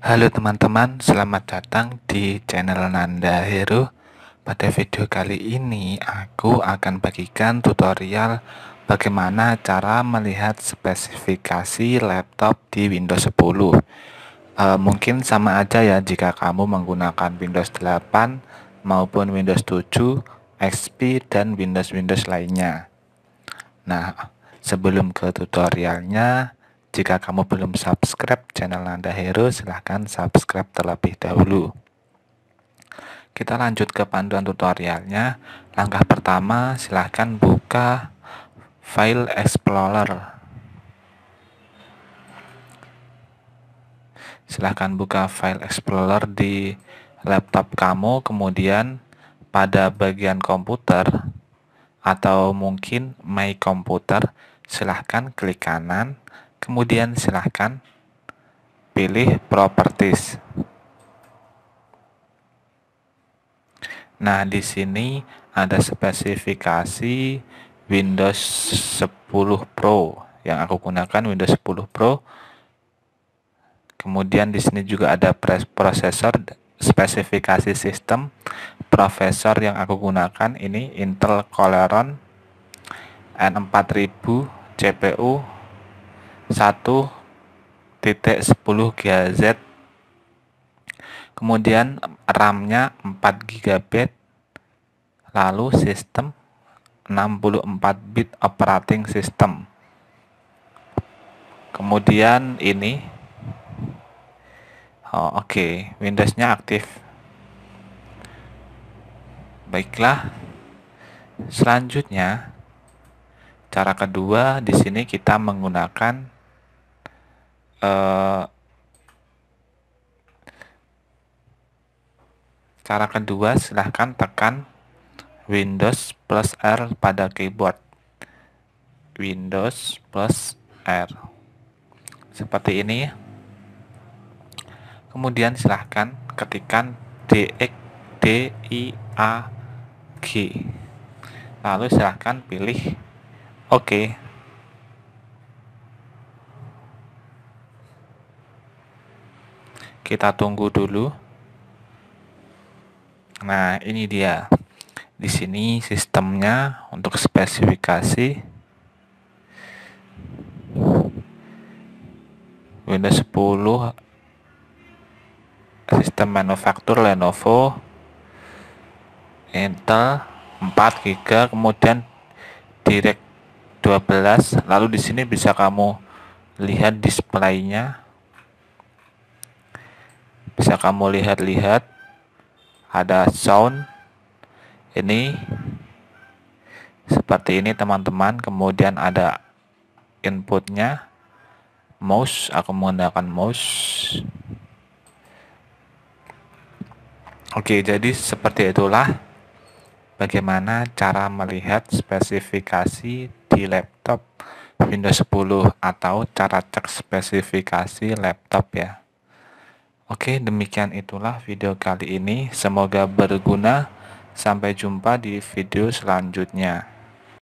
Halo teman-teman, selamat datang di channel Nanda Hero. Pada video kali ini aku akan bagikan tutorial bagaimana cara melihat spesifikasi laptop di Windows 10. E, mungkin sama aja ya jika kamu menggunakan Windows 8 maupun Windows 7, XP dan Windows-Windows lainnya. Nah, sebelum ke tutorialnya, jika kamu belum subscribe channel Nanda Hero, silahkan subscribe terlebih dahulu. Kita lanjut ke panduan tutorialnya. Langkah pertama, silahkan buka file Explorer. silahkan buka file explorer di laptop kamu kemudian pada bagian komputer atau mungkin my computer silahkan klik kanan Kemudian silahkan pilih properties. Nah, di sini ada spesifikasi Windows 10 Pro yang aku gunakan Windows 10 Pro. Kemudian di sini juga ada prosesor spesifikasi sistem profesor yang aku gunakan ini Intel Celeron N4000 CPU 1.10 GHz kemudian RAM-nya 4 GB lalu sistem 64 bit operating system kemudian ini oh, oke okay. Windows-nya aktif baiklah selanjutnya cara kedua di sini kita menggunakan Eh, cara kedua silahkan tekan Windows plus R pada keyboard Windows plus R seperti ini kemudian silahkan ketikkan dxdiag. lalu silahkan pilih oke OK. Kita tunggu dulu. Nah, ini dia. Di sini sistemnya untuk spesifikasi Windows 10 sistem manufaktur Lenovo Intel 4 GB kemudian Direct 12 lalu di sini bisa kamu lihat displaynya bisa kamu lihat-lihat ada sound ini seperti ini teman-teman kemudian ada inputnya mouse aku menggunakan mouse Oke, jadi seperti itulah bagaimana cara melihat spesifikasi di laptop Windows 10 atau cara cek spesifikasi laptop ya. Oke, demikian itulah video kali ini. Semoga berguna. Sampai jumpa di video selanjutnya.